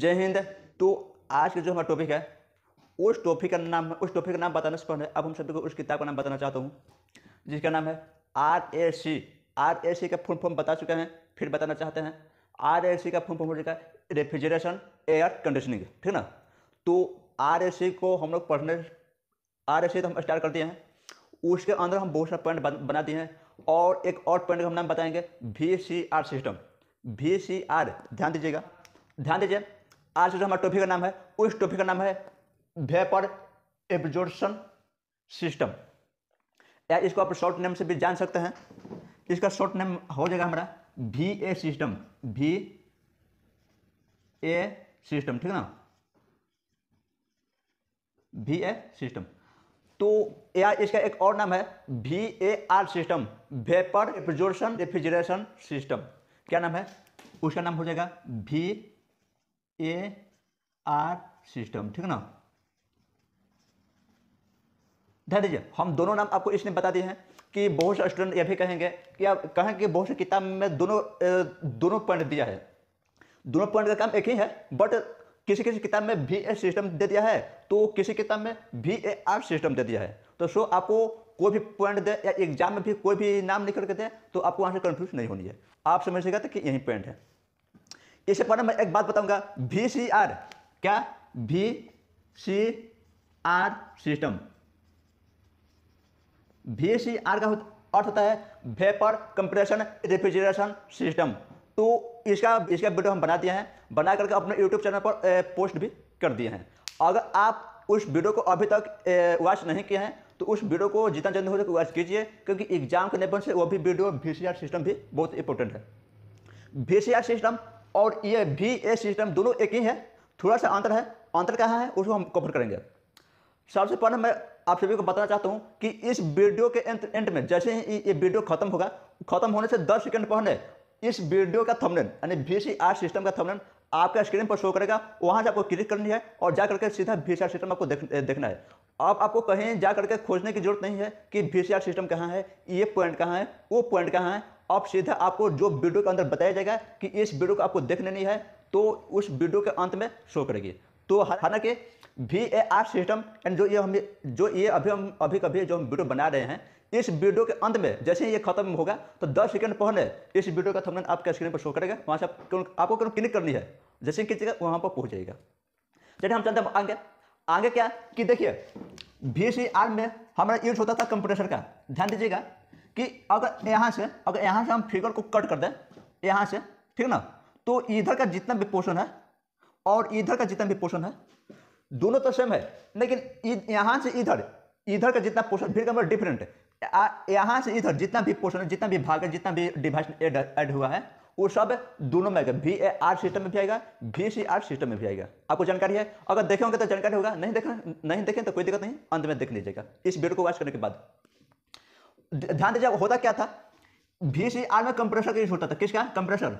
जय हिंद तो आज का जो हमारा टॉपिक है उस टॉपिक का नाम है उस टॉपिक का नाम बताने से पहले अब हम सभी को उस किताब का नाम बताना चाहता हूँ जिसका नाम है R A C R A सी का फुल फॉर्म बता चुके हैं फिर बताना चाहते हैं आर ए सी का फुल फॉर्म हो चुका है रेफ्रिजरेशन एयर कंडीशनिंग ठीक ना तो आर ए सी को हम लोग पढ़ने आर ए सी तो हम स्टार्ट कर दिए हैं उसके अंदर हम बहुत सारे पॉइंट बना दिए हैं और एक और पॉइंट का हम नाम बताएंगे V C R system V C R ध्यान दीजिएगा ध्यान दीजिए आज जो हमारा टॉपिक का नाम है उस टॉपिक का नाम है वेपर एब्जॉर्प्शन सिस्टम या इसको आप शॉर्ट नेम से भी जान सकते हैं इसका शॉर्ट नेम हो जाएगा हमारा V A system V A system ठीक है ना वी ए सिस्टम तो या इसका एक और नाम है V A R system vapour refrigeration refrigeration system क्या नाम है उसका नाम हो जाएगा वी ए आर सिस्टम ठीक ना ध्यान दीजिए हम दोनों नाम आपको इसलिए बता दिए हैं कि बहुत से स्टूडेंट यह भी कहेंगे कि आप कहें कि बहुत सी किताब में दोनों दोनों पॉइंट दिया है दोनों पॉइंट का काम एक ही है बट किसी किसी किताब में भी ए सिस्टम दे दिया है तो किसी किताब में भी ए आर सिस्टम दे दिया है तो सो आपको कोई भी पॉइंट दे या एग्जाम में भी कोई भी नाम निकल के दे तो आपको वहां से कंफ्यूज नहीं होनी है आप समझिएगा सकते तो कि यही पॉइंट है इसे पढ़ना मैं एक बात बताऊंगा वी सी आर क्या V C R system V C R का अर्थ होता है वेपर कंप्रेशन रेफ्रिजरेशन सिस्टम तो इसका इसका वीडियो हम बना दिए हैं बना करके अपने यूट्यूब चैनल पर पोस्ट भी कर दिए हैं अगर आप उस वीडियो को अभी तक वॉच नहीं किए हैं तो उस वीडियो को जितना जल्दी हो सके वॉच कीजिए क्योंकि एग्जाम के नेपन से वो भी वीडियो वी सिस्टम भी बहुत इंपॉर्टेंट है वी सिस्टम और ये भी ए सिस्टम दोनों एक ही है थोड़ा सा अंतर है अंतर कहाँ है उसको हम कवर करेंगे सबसे पहले मैं आप सभी को बताना चाहता हूँ कि इस वीडियो के एंड एंड में जैसे ही ये वीडियो खत्म होगा खत्म होने से 10 सेकंड पहले इस वीडियो का थंबनेल यानी वी सिस्टम का थंबनेल आपका स्क्रीन पर शो करेगा वहाँ से आपको क्लिक करनी है और जा करके सीधा वी सिस्टम आपको देख, देखना है अब आपको कहीं जा करके खोजने की जरूरत नहीं है कि वी सिस्टम कहाँ है ये पॉइंट कहाँ है वो पॉइंट कहाँ है आप सीधा आपको जो वीडियो के अंदर बताया जाएगा कि इस वीडियो को आपको देखने नहीं है तो उस वीडियो के अंत में शो करेगी तो हालांकि V A R system and जो ये हम जो ये अभी हम अभी कभी जो हम वीडियो बना रहे हैं इस वीडियो के अंत में जैसे ही ये खत्म होगा तो 10 सेकंड पहले इस वीडियो का थंबनेल आपके स्क्रीन पर शो करेगा वहाँ से आपको क्यों क्लिक करनी है जैसे ही खींचेगा वहाँ पर पहुँच जाएगा चलिए हम चलते हैं आगे आगे क्या कि देखिए वी में हमारा यूज होता था कंप्यूटेशन का ध्यान दीजिएगा कि अगर यहाँ से अगर यहाँ से हम फिगर को कट कर दें यहाँ से ठीक ना तो इधर का जितना भी पोर्शन है और इधर का जितना भी पोर्शन है दोनों तो सेम है लेकिन यहाँ से इधर इधर का जितना पोर्शन फिर का डिफरेंट है यहाँ से इधर जितना भी पोर्शन है जितना भी भाग है जितना भी डिवाइस ऐड हुआ है वो सब दोनों में आएगा वी ए आर सिस्टम में भी आएगा वी सी आर सिस्टम में भी आएगा आपको जानकारी है अगर देखेंगे तो जानकारी होगा नहीं देखा नहीं देखें तो कोई दिक्कत नहीं अंत में देख लीजिएगा इस वीडियो को वॉच करने के बाद ध्यान दीजिए होता क्या था भी सी आर में कंप्रेसर का यूज होता था किसका कंप्रेसर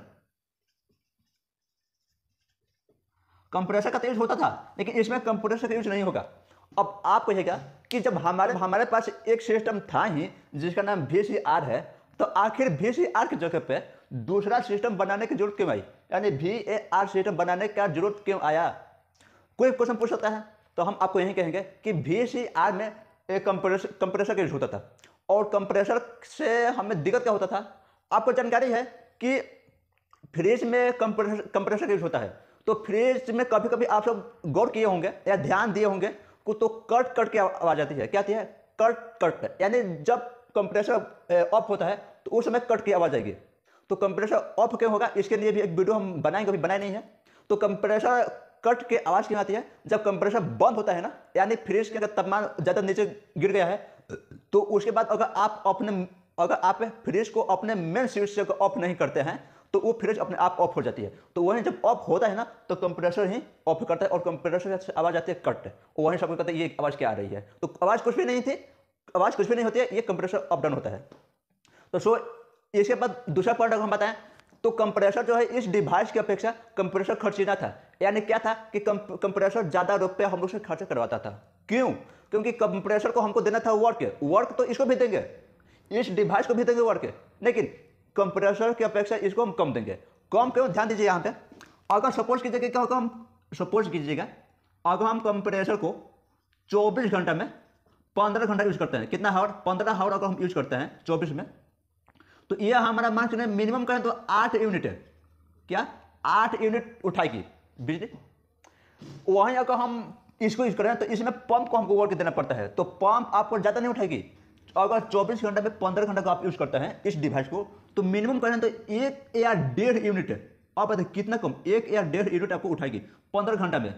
कंप्रेसर का यूज तो होता था लेकिन इसमें कंप्रेसर का यूज नहीं होगा अब आप कहेगा कि जब हमारे हमारे पास एक सिस्टम था ही जिसका नाम भी सी आर है तो आखिर भी सी आर की जगह पे दूसरा सिस्टम बनाने की जरूरत क्यों आई यानी भी ए आर सिस्टम बनाने का जरूरत क्यों आया कोई क्वेश्चन पूछ सकता है तो हम आपको यही कहेंगे कि भी सी आर में एक कंप्रेसर कंप्रेसर का यूज होता था और कंप्रेसर से हमें दिक्कत क्या होता था आपको जानकारी है कि फ्रिज में कंप्रेसर कंप्रेसर यूज होता है तो फ्रिज में कभी कभी आप सब गौर किए होंगे या ध्यान दिए होंगे कुछ तो कट कट की आवाज़ आती है क्या आती है कट कट यानी जब कंप्रेसर ऑफ होता है तो उस समय कट की आवाज़ आएगी तो कंप्रेसर ऑफ क्यों होगा इसके लिए भी एक वीडियो हम बनाएंगे अभी बनाए नहीं है तो कंप्रेसर कट के आवाज़ क्यों आती है जब कंप्रेसर बंद होता है ना यानी फ्रिज के अगर तापमान ज़्यादा नीचे गिर गया है तो उसके बाद अगर आप अपने अगर आप फ्रिज को अपने मेन स्विच से ऑफ नहीं करते हैं तो वो फ्रिज अपने आप ऑफ हो जाती है तो वहीं जब ऑफ होता है ना तो कंप्रेसर ही ऑफ करता है और कंप्रेसर से आवाज़ आती है कट वहीं सब कहते हैं ये आवाज़ क्या आ रही है तो आवाज़ कुछ भी नहीं थी आवाज़ कुछ भी नहीं होती है ये कंप्रेसर अप डाउन होता है तो सो इसके बाद दूसरा पॉइंट अगर हम बताएं तो कंप्रेसर जो है इस डिवाइस की अपेक्षा कंप्रेसर खर्चीला था यानी क्या था कि कंप्रेसर ज़्यादा रुपये हम लोग से खर्च करवाता था क्यों क्योंकि कंप्रेसर को हमको देना था वर्क वर्क तो इसको भी देंगे इस डिवाइस को भी देंगे वर्क लेकिन कंप्रेसर की अपेक्षा इसको हम कम देंगे कम क्यों ध्यान दीजिए यहाँ पे अगर सपोज कीजिएगा क्या होगा हम सपोज कीजिएगा अगर हम कंप्रेसर को 24 घंटे में 15 घंटा यूज करते हैं कितना हावर 15 हावर अगर हम यूज करते हैं 24 में तो यह हमारा मान चुने मिनिमम करें तो 8 यूनिट है क्या 8 यूनिट उठाएगी बिजली वहीं अगर हम इसको यूज करें तो इसमें पंप को हमको वर्क देना पड़ता है तो पंप आपको ज़्यादा नहीं उठाएगी अगर 24 घंटे में 15 घंटे का आप यूज़ करते हैं इस डिवाइस को तो मिनिमम करें तो एक या डेढ़ यूनिट आप बताए कितना कम एक या डेढ़ यूनिट आपको उठाएगी पंद्रह घंटे में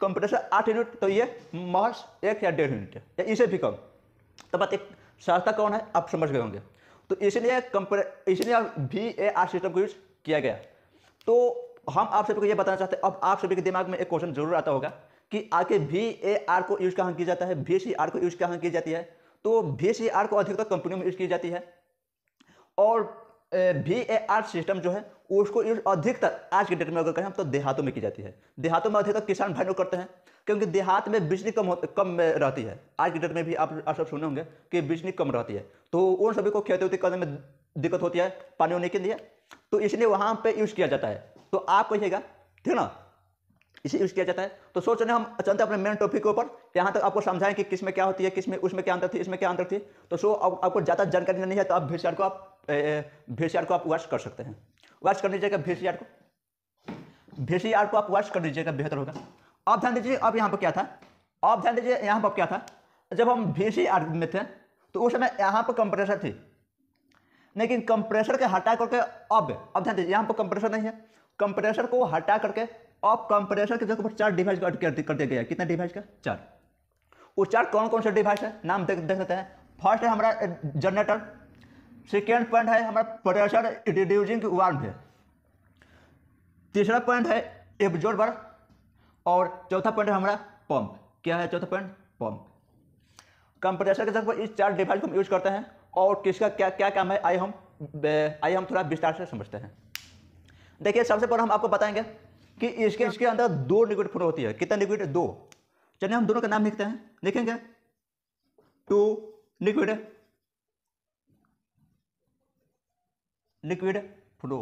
कंप्यूटर से आठ यूनिट तो ये महज एक या डेढ़ यूनिट या इसे भी कम तो बात एक सस्ता कौन है आप समझ गए होंगे तो इसलिए कंप्यूटर इसलिए वी ए आर सिस्टम को यूज किया गया तो हम आप सभी को यह बताना चाहते हैं अब आप सभी के दिमाग में एक क्वेश्चन जरूर आता होगा कि आके वी ए आर को यूज़ कहाँ किया जाता है वी सी आर को यूज़ कहाँ की जाती है तो वी सी आर को अधिकतर कंपनियों में यूज़ की जाती है और वी ए आर सिस्टम जो है उसको यूज़ अधिकतर आज के डेट में अगर कहें तो देहातों में की जाती है देहातों में अधिकतर किसान भाई लोग करते हैं क्योंकि देहात में बिजली कम कम रहती है आज के डेट में भी आप सब सुने होंगे कि बिजली कम रहती है तो उन सभी को खेती वेती करने में दिक्कत होती है पानी होने के लिए तो इसलिए वहाँ पे यूज़ किया जाता है तो आप कहिएगा ठीक ना इसे यूज किया जाता है तो सोच रहे हम चलते अपने मेन टॉपिक के ऊपर यहाँ तक आपको समझाएं कि किस में क्या होती है किस में उसमें क्या अंतर थी इसमें क्या अंतर थी तो सो अब आपको ज़्यादा जानकारी नहीं है तो आप भी को आप भी को आप वॉश कर सकते हैं वॉश कर लीजिएगा भी को भी को आप वॉश कर लीजिएगा बेहतर होगा अब ध्यान दीजिए अब यहाँ पर क्या था अब ध्यान दीजिए यहाँ पर क्या था जब हम भी में थे तो उस समय यहाँ पर कंप्रेशर थी लेकिन कंप्रेशर के हटा करके अब अब ध्यान दीजिए यहाँ पर कंप्रेशर नहीं है कंप्रेसर को हटा करके अब कंप्रेसर के जगह पर चार डिवाइस का कर दिया गया कितने डिवाइस का चार वो चार कौन कौन से डिवाइस है नाम देख देख लेते हैं फर्स्ट है हमारा जनरेटर सेकेंड पॉइंट है हमारा प्रेशर रिड्यूजिंग वार्म है तीसरा पॉइंट है एब्जॉर्बर और चौथा पॉइंट है हमारा पंप क्या है चौथा पॉइंट पंप कंप्रेसर के जगह पर इस चार डिवाइस को हम यूज करते हैं और किसका क्या क्या काम है आइए हम आइए हम थोड़ा विस्तार से समझते हैं देखिए सबसे पहले हम आपको बताएंगे कि इसके इसके अंदर दो लिक्विड फ्लो होती है कितना लिक्विड दो चलिए हम दोनों का नाम लिखते हैं लिखेंगे two liquid liquid flow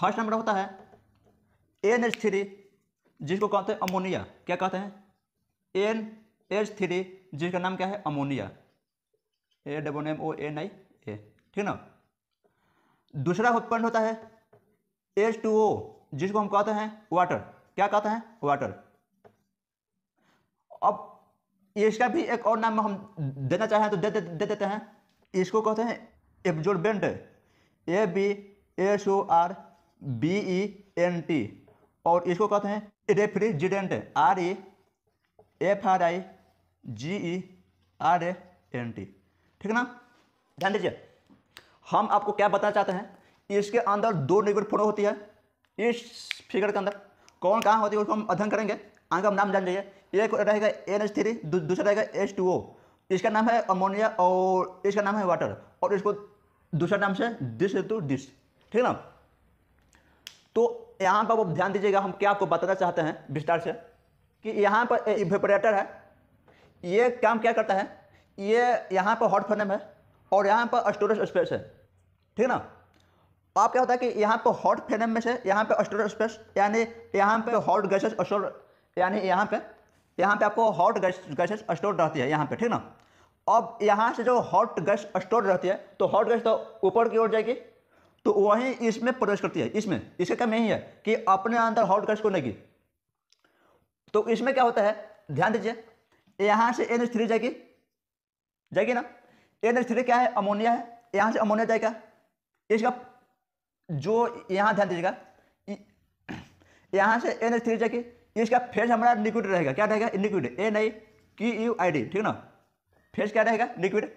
first number होता है एन एच थ्री जिसको कहते हैं अमोनिया क्या कहते हैं एन एच थ्री जिसका नाम क्या है ammonia A double M O N I A ठीक ना दूसरा उत्पन्न होता है एच टू ओ जिसको हम कहते हैं वाटर क्या कहते हैं वाटर अब इसका भी एक और नाम हम देना चाहें तो दे, दे, दे देते हैं इसको कहते हैं absorbent A B S O R B E N T और इसको कहते हैं refrigerant R E F R I G E R A N T ठीक है ना ध्यान दीजिए हम आपको क्या बताना चाहते हैं इसके अंदर दो निर्भर फोटो होती है इस फिगर के अंदर कौन कहाँ होती है उसको हम अध्ययन करेंगे आगे हम नाम जान जाइए एक रहेगा एन एच थ्री दूसरा रहेगा एच टू ओ इसका नाम है अमोनिया और इसका नाम है वाटर और इसको दूसरा नाम से दिस टू डिस ठीक है ना तो यहाँ पर आप ध्यान दीजिएगा हम क्या आपको बताना चाहते हैं विस्तार से कि यहाँ पर इवेपरेटर है ये काम क्या करता है ये यहाँ पर हॉट फ्रेम है और यहाँ पर स्टोरेज स्पेस है ठीक ना आप क्या होता है कि यहाँ पे हॉट फ्रेनम में से यहाँ पे अस्टोर स्पेस यानी यहाँ पे हॉट गैसेस अस्टोर यानी यहाँ पे यहाँ पे आपको हॉट गैस गैसेस स्टोर रहती है यहाँ पे ठीक ना अब यहाँ से जो हॉट गैस स्टोर रहती है तो हॉट गैस तो ऊपर की ओर जाएगी तो वहीं इसमें प्रवेश करती है इसमें इसका काम यही है कि अपने अंदर हॉट गैस को लेगी तो इसमें क्या होता है ध्यान दीजिए यहाँ से एन थ्री जाएगी जाएगी ना एन थ्री क्या है अमोनिया है यहाँ से अमोनिया जाएगा इसका जो यहाँ ध्यान दीजिएगा यहाँ से एन एच थ्री जाके इसका फेज हमारा लिक्विड रहेगा क्या रहेगा लिक्विड ए नहीं की यू आई डी ठीक ना फेज क्या रहेगा लिक्विड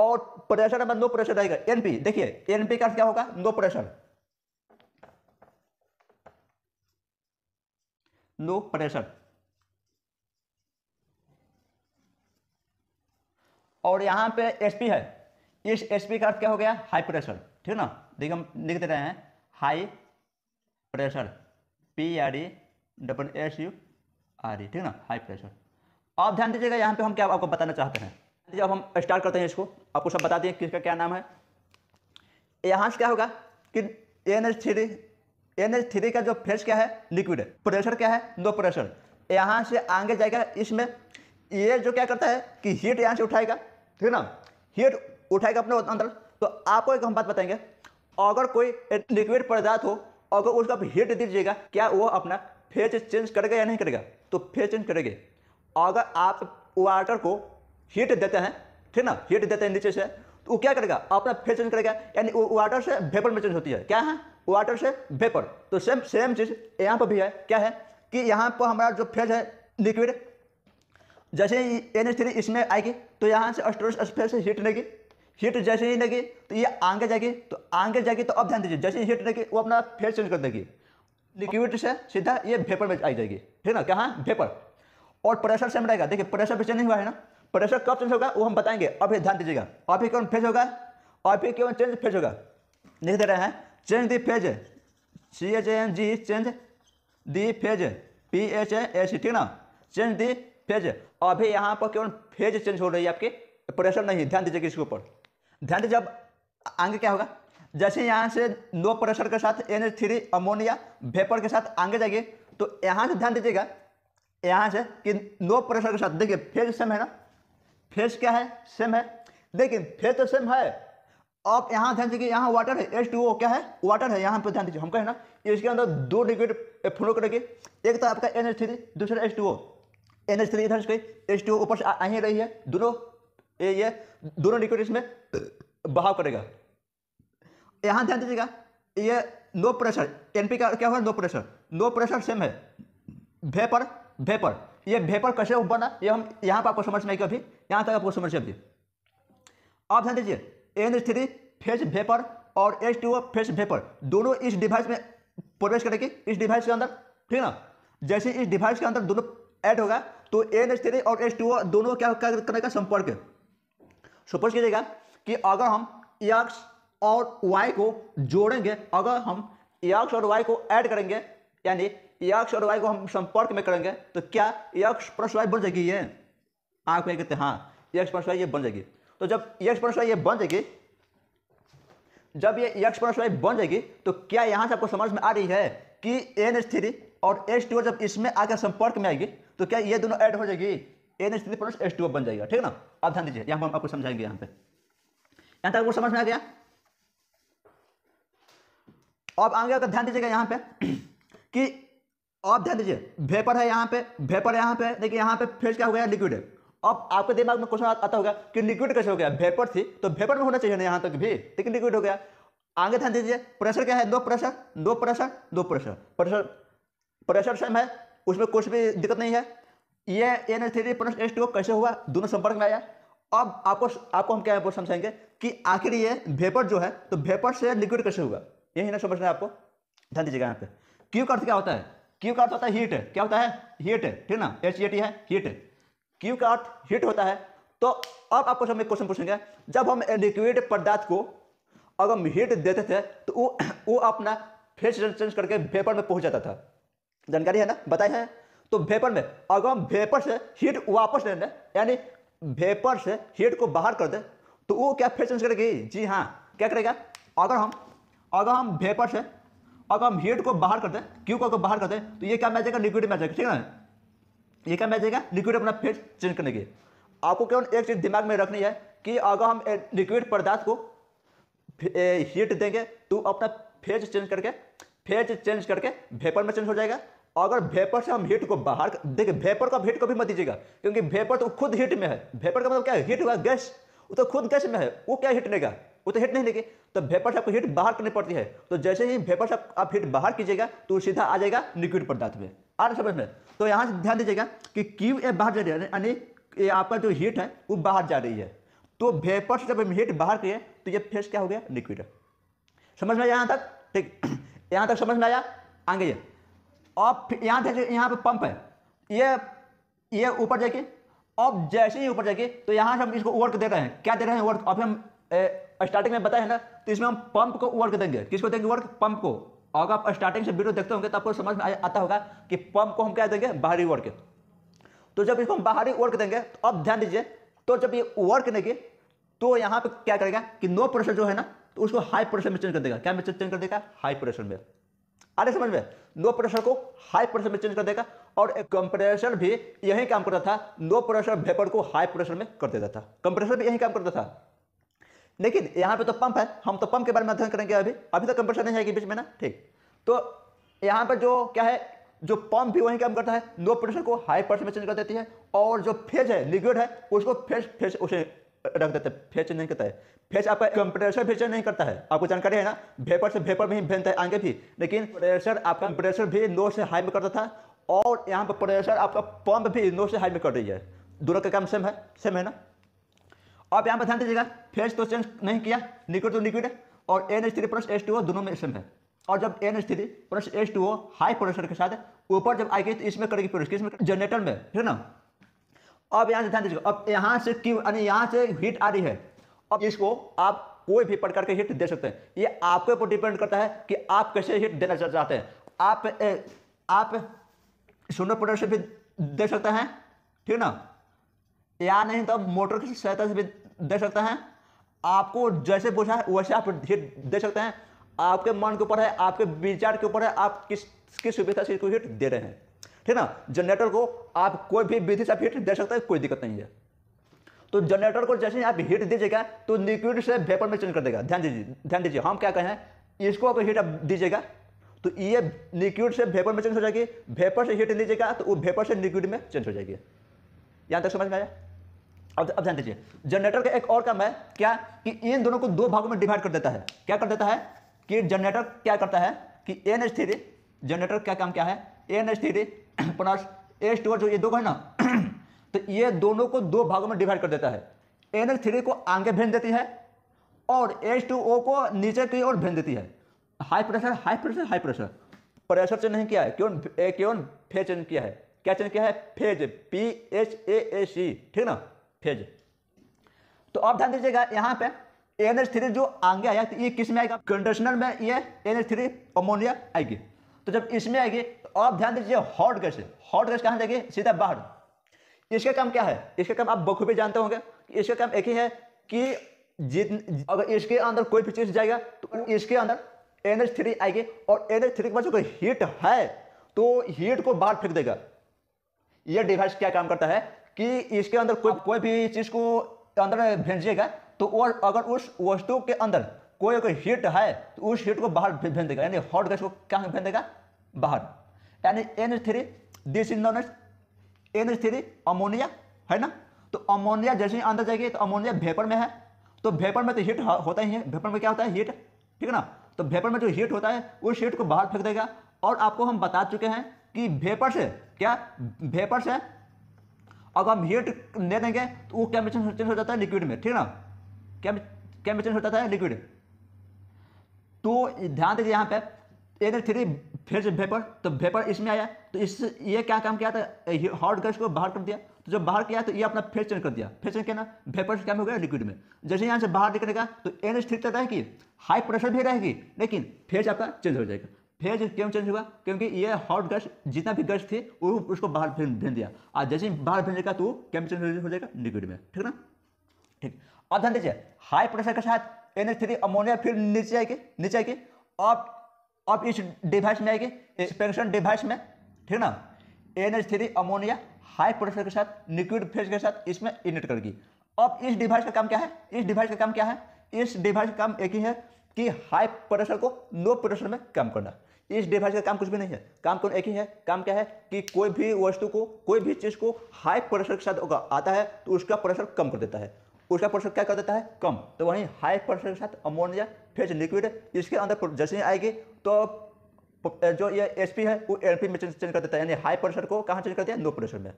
और प्रेशर नंबर नो प्रेशर रहेगा एन पी देखिए एन पी का क्या होगा नो प्रेशर नो प्रेशर और यहां पे एसपी है इस एच का अर्थ क्या हो गया हाई प्रेशर ठीक है ना देखिए हम लिख दे रहे हैं high pressure P R E double S U R E ठीक है ना हाई प्रेशर आप ध्यान दीजिएगा यहाँ पे हम क्या आपको बताना चाहते हैं जब हम स्टार्ट करते हैं इसको आपको सब बता दें किसका क्या नाम है यहाँ से क्या होगा कि N H three N H three का जो फेस क्या है लिक्विड प्रेशर क्या है लो प्रेशर यहाँ से आगे जाएगा इसमें ये जो क्या करता है कि हीट यहाँ से उठाएगा ठीक है ना हीट उठाएगा अपने अंदर तो आपको एक हम बात बताएंगे अगर कोई लिक्विड पदार्थ हो अगर उसको आप हीट दीजिएगा क्या वो अपना फेज चेंज करेगा या नहीं करेगा तो फेज चेंज करेगा अगर आप वाटर को हीट देते हैं ठीक ना हीट देते हैं नीचे से तो वो क्या करेगा अपना फेज चेंज करेगा यानी वाटर से वेपर में चेंज होती है क्या है वाटर से वेपर तो सेम सेम चीज़ यहाँ पर भी है क्या है कि यहाँ पर हमारा जो फेज है लिक्विड जैसे एन इसमें आएगी तो यहाँ से स्टोरेज स्पेस से हीट लेगी हिट जैसे ही लगे तो ये आगे जाके तो आगे जाके तो अब ध्यान दीजिए जैसे ही हिट लगे वो अपना फेस चेंज कर देगी लिक्विड से सीधा ये भेपर में आ जाएगी ठीक ना कहाँ भेपर और प्रेशर सेम रहेगा देखिए प्रेशर भी चेंज हुआ है ना प्रेशर कब चेंज होगा वो हम बताएंगे अभी ध्यान दीजिएगा अभी कौन फेज होगा अभी केवल चेंज फेज होगा लिख दे रहे हैं change the phase C H N G change the phase P H S ठीक ना चेंज दी फेज अभी यहाँ पर केवल फेज चेंज हो रही है आपके प्रेशर नहीं ध्यान दीजिएगा इसके ऊपर ध्यान दीजिए अब आगे क्या होगा जैसे यहाँ से लो प्रेशर के साथ एन थ्री अमोनिया वेपर के साथ आगे जाइए तो यहाँ से ध्यान दीजिएगा यहाँ से कि लो प्रेशर के साथ देखिए फेज सेम है ना फेज क्या है सेम है लेकिन फेज तो सेम है अब यहाँ ध्यान दीजिए यहाँ वाटर है एच टू ओ क्या है वाटर है यहाँ पर ध्यान दीजिए हम कहें ना इसके अंदर दो लिक्विड फ्लो करेंगे एक तो आपका एन एच थ्री दूसरा H two O N H three इधर से एच टू ओ ऊपर से आ ही रही है दोनों ये ये दोनों लिक्विड इसमें बहाव करेगा यहां ध्यान दीजिएगा ये नो प्रेशर एनपी का क्या हुआ no pressure no pressure same है भेपर भेपर ये भेपर कैसे बना ये हम यहां पर आपको समझ में अभी यहां तक आपको समझ में अभी आप ध्यान दीजिए एन थ्री फेस भेपर और एच टू फेस भेपर दोनों इस डिवाइस में प्रवेश करेंगे इस डिवाइस के अंदर ठीक ना जैसे इस डिवाइस के अंदर दोनों ऐड होगा तो एन एच थ्री और एच टू दोनों क्या करेगा संपर्क सपोज कीजिएगा कि अगर हम एक्स और वाई को जोड़ेंगे अगर हम एक्स और वाई को ऐड करेंगे यानी एक्स और वाई को हम संपर्क में करेंगे तो क्या एक्स प्लस वाई बन जाएगी ये आप क्या कहते हैं हाँ एक्स प्लस वाई ये बन जाएगी तो जब एक्स प्लस वाई ये बन जाएगी जब ये एक्स प्लस वाई बन जाएगी तो क्या यहाँ से आपको समझ में आ रही है कि एन एच थ्री और एच टू जब इसमें आकर संपर्क में आएगी तो क्या ये दोनों ऐड हो जाएगी N H three plus H two बन जाएगा ठीक है ना आप ध्यान दीजिए यहां पर हम आपको समझाएंगे यहां पे यहां तक वो समझ में आ गया अब आगे अगर ध्यान दीजिएगा यहां पे कि आप ध्यान दीजिए वेपर है यहां पे वेपर यहां पे देखिए यहां पे फेज क्या हो गया लिक्विड है अब आपके दिमाग में क्वेश्चन आता होगा कि लिक्विड कैसे हो गया वेपर थी तो वेपर में होना चाहिए ना यहां तक भी लेकिन लिक्विड हो गया आगे ध्यान दीजिए प्रेशर क्या है दो प्रेशर दो प्रेशर दो प्रेशर प्रेशर प्रेशर सेम है उसमें कुछ भी दिक्कत नहीं है ये N H three plus S two कैसे हुआ दोनों संपर्क में आया अब आपको आपको हम क्या यहाँ पर समझाएंगे कि आखिर ये वेपर जो है तो वेपर से लिक्विड कैसे हुआ यही ना समझना है आपको ध्यान दीजिएगा यहाँ पे क्यू का अर्थ क्या होता है क्यू का अर्थ होता है हीट क्या होता है हीट ठीक ना एच ए e है हीट क्यू का अर्थ हीट होता है तो अब आपको हम एक क्वेश्चन पूछेंगे जब हम लिक्विड पदार्थ को अगर हम हीट देते थे तो वो वो अपना फेस चेंज करके वेपर में पहुंच जाता था जानकारी है ना बताए हैं तो वेपर में अगर हम वेपर से हीट वापस ले लें यानी वेपर से हीट को बाहर कर दें तो वो क्या फिर चेंज करेगी जी हाँ क्या करेगा अगर हम अगर हम वेपर से अगर हम हीट को बाहर कर दें क्यों को बाहर कर दें तो ये क्या मैच जाएगा लिक्विड मैच जाएगा ठीक है ये क्या मैच जाएगा लिक्विड अपना फिर चेंज करने के आपको केवल एक चीज़ दिमाग में रखनी है कि अगर हम लिक्विड पदार्थ को हीट देंगे तो अपना फेज चेंज करके फेज चेंज करके वेपर में चेंज हो जाएगा अगर वेपर से हम हीट को बाहर देखिए वेपर का हीट कभी मत दीजिएगा क्योंकि वेपर तो खुद हीट में है वेपर का मतलब क्या है हीट हुआ गैस वो तो खुद गैस में है वो क्या हीट लेगा वो तो हीट नहीं लेगी तो वेपर से आपको हीट बाहर करनी पड़ती है तो जैसे ही वेपर से आप हीट बाहर कीजिएगा तो सीधा आ जाएगा लिक्विड पदार्थ में आ रहा समझ में तो यहाँ से ध्यान दीजिएगा कि क्यू ए बाहर जा रही है यानी ये आपका जो हीट है वो बाहर जा रही है तो वेपर से जब हम हीट बाहर किए तो ये फेस क्या हो गया लिक्विड समझ में आया यहाँ तक ठीक यहाँ तक समझ में आया आगे और यहाँ देखिए यहाँ पे पंप है ये ये ऊपर जाके अब जैसे ही ऊपर जाके तो यहाँ से हम इसको वर्क दे रहे हैं क्या दे रहे हैं वर्क अब हम स्टार्टिंग में बताए हैं ना तो इसमें हम पंप को वर्क देंगे किसको देंगे वर्क पंप को अगर आप स्टार्टिंग से वीडियो देखते होंगे तो आपको समझ में आता होगा कि पंप को हम क्या देंगे बाहरी वर्क तो जब इसको हम बाहरी वर्क देंगे तो अब ध्यान दीजिए तो जब ये वर्क देंगे तो यहाँ पे क्या करेगा कि नो प्रेशर जो है ना तो उसको हाई प्रेशर में चेंज कर देगा क्या में चेंज कर देगा हाई प्रेशर में आगे समझ में लो प्रेशर को हाई प्रेशर में चेंज कर देगा और एक कंप्रेशर भी यही काम करता था लो प्रेशर वेपर को हाई प्रेशर में कर देता था कंप्रेशर भी यही काम करता था लेकिन यहाँ पे तो पंप है हम तो पंप के बारे में अध्ययन करेंगे अभी अभी तो कंप्रेशर नहीं है कि बीच में ना ठीक तो यहाँ पर जो क्या है जो पंप भी वही काम करता है लो प्रेशर को हाई प्रेशर में चेंज कर देती है और जो फेज है लिक्विड है उसको फेज फेज उसे रख देते फेच नहीं करता है फेच आपका कंप्रेशर फेचर नहीं करता है आपको जानकारी है ना भेपर से भेपर भी ही भेजता है आगे भी लेकिन प्रेशर आपका कंप्रेशर भी नो से हाई में करता था और यहाँ पर प्रेशर आपका पंप भी नो से हाई में कर रही है दोनों का काम सेम है सेम है ना आप यहाँ पर ध्यान दीजिएगा फेच तो चेंज नहीं किया लिक्विड तो लिक्विड और N H three plus H two दोनों में सेम है और जब N H three plus H two high pressure के साथ ऊपर जब आएगी तो इसमें करेगी प्रोड्यूस किसमें जनरेटर में ठीक है ना अब यहाँ से ध्यान दीजिए अब यहाँ से क्यू यानी यहाँ से हीट आ रही है अब इसको आप कोई भी प्रकार के हिट दे सकते हैं ये आपके ऊपर डिपेंड करता है कि आप कैसे हिट देना चाहते हैं आप ए, आप सुंदर पोटर से भी दे सकते हैं ठीक ना या नहीं तो मोटर की सहायता से भी दे सकते हैं आपको जैसे पूछा है वैसे आप हिट दे सकते हैं आपके मन के ऊपर है आपके विचार के ऊपर है आप किस किस सुविधा से इसको हिट दे रहे हैं ठीक ना जनरेटर को आप कोई भी विधि से हीट दे सकते हैं कोई दिक्कत नहीं है तो जनरेटर को जैसे आप हीट दीजिएगा तो लिक्विड से वेपर में चेंज कर देगा ध्यान दीजिए ध्यान दीजिए हम क्या कहें इसको अगर हीट दीजिएगा तो ये लिक्विड से वेपर में चेंज हो जाएगी वेपर से हीट लीजिएगा तो वो वेपर से लिक्विड में चेंज हो जाएगी यहाँ तक समझ में आया अब अब ध्यान दीजिए जनरेटर का एक और काम है क्या कि इन दोनों को दो भागों में डिवाइड कर देता है क्या कर देता है कि जनरेटर क्या करता है कि एन एच थ्री जनरेटर का काम क्या है N H three plus S two जो ये दो है ना तो ये दोनों को दो भागों में डिवाइड कर देता है एन थ्री को आगे भेज देती है और एच टू ओ को नीचे की ओर भेज देती है high pressure high pressure high pressure pressure change नहीं किया है क्यों क्यों फेज चेंज किया है क्या चेंज किया है phase P H A A C ठीक ना फेज तो अब ध्यान दीजिएगा यहाँ पे एन एच थ्री जो आगे आया तो ये किस में आएगा कंडीशनर में ये एन एच थ्री अमोनिया आएगी तो जब इसमें आएगी तो आप ध्यान दीजिए हॉट गैस हॉट गैस कहाँ जाएगी सीधा बाहर इसका काम क्या है इसका काम आप बखूबी जानते होंगे इसका काम एक ही है कि जित अगर इसके अंदर कोई भी चीज़ जाएगा तो इसके अंदर एन एच थ्री आएगी और एन एच थ्री के बाद जो हीट है तो हीट को बाहर फेंक देगा यह डिवाइस क्या काम करता है कि इसके अंदर कोई कोई भी चीज़ को अंदर भेजिएगा तो और अगर उस वस्तु के अंदर कोई अगर हीट है तो उस हीट को बाहर फेंक देगा यानी हॉट गैस को क्या फेंक देगा बाहर यानी N three this is known as N three ammonia है ना तो अमोनिया जैसे ही अंदर जाएगी तो अमोनिया भेपर में है तो भेपर में तो हीट होता ही है भेपर में क्या होता है हीट ठीक है ना तो भेपर में जो हीट होता है उस हीट को बाहर फेंक देगा और आपको हम बता चुके हैं कि भेपर से क्या भेपर से अगर हम हीट दे देंगे तो वो क्या चेंज हो जाता है लिक्विड में ठीक है ना क्या क्या चेंज होता जाता है लिक्विड तो ध्यान दीजिए यहाँ पे एक थ्री फिर से भेपर तो भेपर इसमें आया तो इस ये क्या काम किया था हॉट गैस को बाहर कर दिया तो जब बाहर किया तो ये अपना फेस चेंज कर दिया फेस चेंज किया ना से क्या हो गया लिक्विड में जैसे यहाँ से बाहर निकलेगा तो एन तो रहेगी हाई प्रेशर भी रहेगी लेकिन फेज आपका चेंज हो जाएगा फेज क्यों चेंज हुआ क्योंकि ये हॉट गैस जितना भी गैस थी वो उसको बाहर भेज दिया और जैसे बाहर भेजेगा तो वो चेंज हो जाएगा लिक्विड में ठीक ना ठीक अब ध्यान दीजिए हाई प्रेशर के साथ एन थ्री अमोनिया फिर नीचे आएगी नीचे आएगी आप आप इस डिवाइस में आएगी एक्सपेंशन डिवाइस में ठीक ना N H three ammonia high pressure के साथ लिक्विड फेज के साथ इसमें इनिट करेगी अब इस डिवाइस का काम क्या है इस डिवाइस का काम क्या है इस डिवाइस का काम एक ही है कि हाई प्रेशर को लो प्रेशर में काम करना इस डिवाइस का काम कुछ भी नहीं है काम कौन तो एक ही है काम क्या है कि कोई भी वस्तु को कोई भी चीज़ को हाई प्रेशर के साथ आता है तो उसका प्रेशर कम कर देता है उसका प्रेशर क्या कर देता है कम तो वहीं हाई प्रेशर के साथ अमोनिया फेज लिक्विड इसके अंदर जैसे ही आएगी तो जो ये एच है वो एल में चेंज कर देता है यानी हाई प्रेशर को कहाँ चेंज कर दिया नो प्रेशर में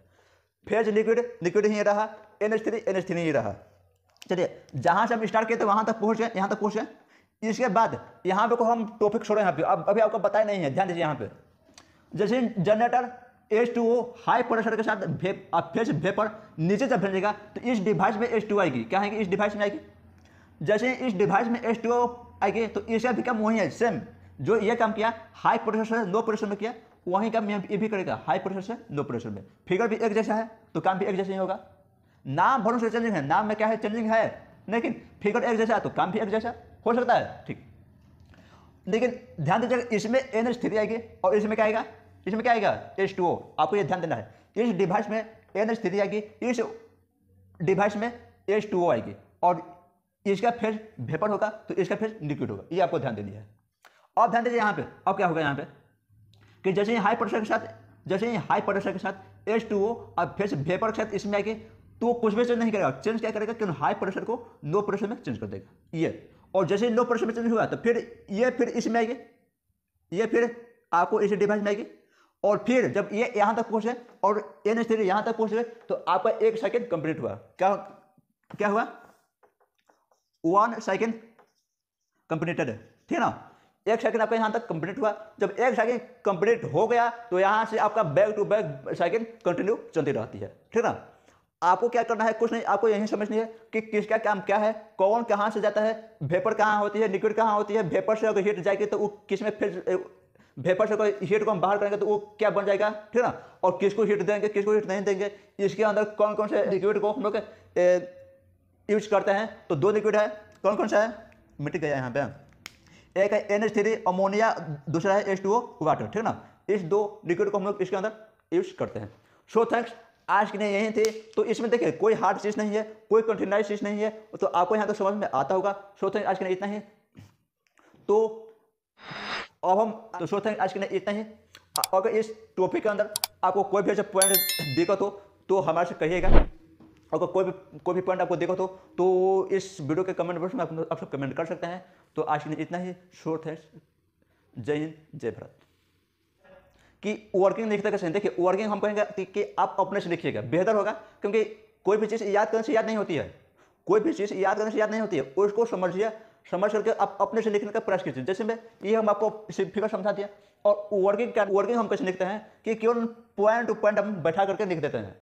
फेज लिक्विड लिक्विड ही रहा N H three N H three ही रहा चलिए जहाँ से हम स्टार्ट किए थे तो वहाँ तक पहुँचे यहाँ तक पहुँचे इसके बाद यहाँ पे को हम टॉपिक छोड़े यहाँ पे अब अभी आपको बताया नहीं है ध्यान दीजिए यहाँ पे जैसे generator H two O high pressure के साथ फेस वेपर नीचे जब भेजेगा तो इस डिवाइस में एच टू आएगी क्या आएगी इस डिवाइस में आएगी जैसे इस डिवाइस में एच टू ओ आएगी तो इसका भी कम वही है सेम जो ये काम किया हाई प्रेशर से लो प्रेशर में किया वहीं काम ये भी करेगा हाई प्रेशर से लो प्रेशर में फिगर भी एक जैसा है तो काम भी एक जैसा ही होगा नाम से चेंजिंग है नाम में क्या है चेंजिंग है लेकिन फिगर एक जैसा है तो काम भी एक जैसा हो सकता है ठीक लेकिन ध्यान दीजिएगा इसमें एन स्थिति आएगी और इसमें क्या आएगा इसमें क्या आएगा एच टू ओ आपको ये ध्यान देना है इस डिवाइस में एन स्थिति आएगी इस डिवाइस में एच टू ओ आएगी और इसका फिर भेपर होगा तो इसका फिर लिक्विड होगा ये आपको ध्यान देनी है अब ध्यान दीजिए यहाँ पे अब क्या होगा यहाँ पे कि जैसे ही हाई प्रेशर के साथ जैसे ही हाई प्रेशर के साथ एच टू ओ और फिर भेपर के साथ इसमें आएगी तो वो कुछ भी चेंज नहीं करेगा चेंज क्या करेगा क्योंकि हाई प्रेशर को लो प्रेशर में चेंज कर देगा ये और जैसे लो प्रेशर में चेंज हुआ तो फिर ये फिर इसमें आएगी ये फिर आपको इस डिवाइस में आएगी और फिर जब ये यहाँ तक पहुँचे और एन एच थ्री यहाँ तक पहुँच गए तो आपका एक सेकेंड कंप्लीट हुआ क्या क्या हुआ वन सेकेंड कंप्लीटेड ठीक है ना एक सेकेंड आपका यहाँ तक कंप्लीट हुआ जब एक सेकेंड कंप्लीट हो गया तो यहाँ से आपका back to back second continue चलती रहती है ठीक ना आपको क्या करना है कुछ नहीं आपको यही समझनी है कि किसका काम क्या है कौन कहाँ से जाता है वेपर कहाँ होती है लिक्विड कहाँ होती है वेपर से अगर हीट जाएगी तो वो किस में फिर वेपर से हीट को हम बाहर करेंगे तो वो क्या बन जाएगा ठीक है ना और किसको हीट देंगे किसको हीट नहीं देंगे इसके अंदर कौन कौन से लिक्विड को हम लोग यूज करते हैं तो दो लिक्विड है कौन कौन सा है मिट गया यहाँ पे एक है एन अमोनिया दूसरा है एच वाटर ठीक है ना इस दो लिक्विड को हम लोग इसके अंदर यूज करते हैं सो थैंक्स आज के लिए यही थे तो इसमें देखिए कोई हार्ड चीज़ नहीं है कोई कंटिन्यूस चीज़ नहीं है तो आपको यहाँ तक समझ में आता होगा सो थैंक्स आज के लिए इतना ही तो अब हम तो सोचते हैं आज के लिए इतना ही अगर इस टॉपिक के अंदर आपको कोई भी ऐसा पॉइंट दिक्कत हो तो हमारे से कहिएगा अगर कोई भी कोई भी पॉइंट आपको दिक्कत हो तो इस वीडियो के कमेंट बॉक्स में आप, आप सब कमेंट कर सकते हैं तो आज के लिए इतना ही शोर्ट है जय हिंद जय भारत कि वर्किंग लिखते कैसे देखिए वर्किंग हम कहेंगे कि आप अपने से लिखिएगा बेहतर होगा क्योंकि कोई भी चीज़ याद करने से याद नहीं होती है कोई भी चीज़ याद करने से याद नहीं होती है उसको समझिए समझ करके आप अपने से लिखने का प्रयास कीजिए जैसे मैं ये हम आपको फिगर समझा दिया और वर्किंग वर्किंग हम कैसे लिखते हैं कि केवल पॉइंट टू पॉइंट हम बैठा करके लिख देते हैं